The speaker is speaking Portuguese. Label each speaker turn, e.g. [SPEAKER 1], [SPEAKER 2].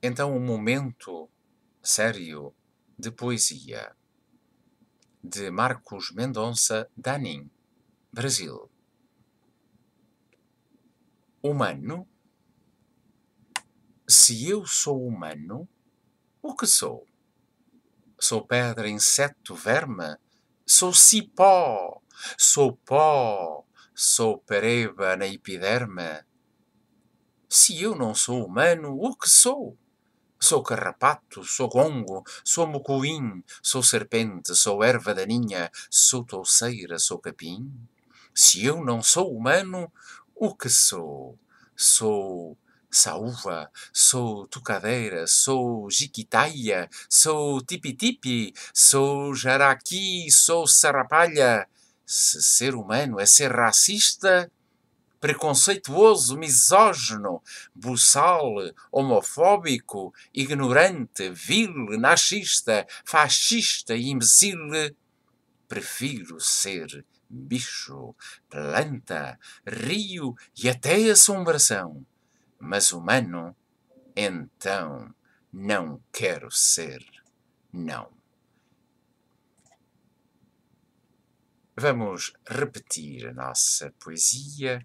[SPEAKER 1] Então, um momento sério de poesia de Marcos Mendonça Danin, Brasil. Humano? Se eu sou humano, o que sou? Sou pedra, inseto, verme? Sou cipó, sou pó, sou pereba na epiderme? Se eu não sou humano, o que sou? Sou carrapato, sou gongo, sou mucuim, sou serpente, sou erva daninha, sou touceira, sou capim. Se eu não sou humano, o que sou? Sou saúva, sou tucadeira, sou jiquitaia, sou tipitipi, sou jaraqui, sou sarapalha. Se ser humano é ser racista, preconceituoso, misógino, buçal, homofóbico, ignorante, vil, nazista, fascista e imbecil. Prefiro ser bicho, planta, rio e até assombração. Mas humano, então, não quero ser, não. Vamos repetir a nossa poesia.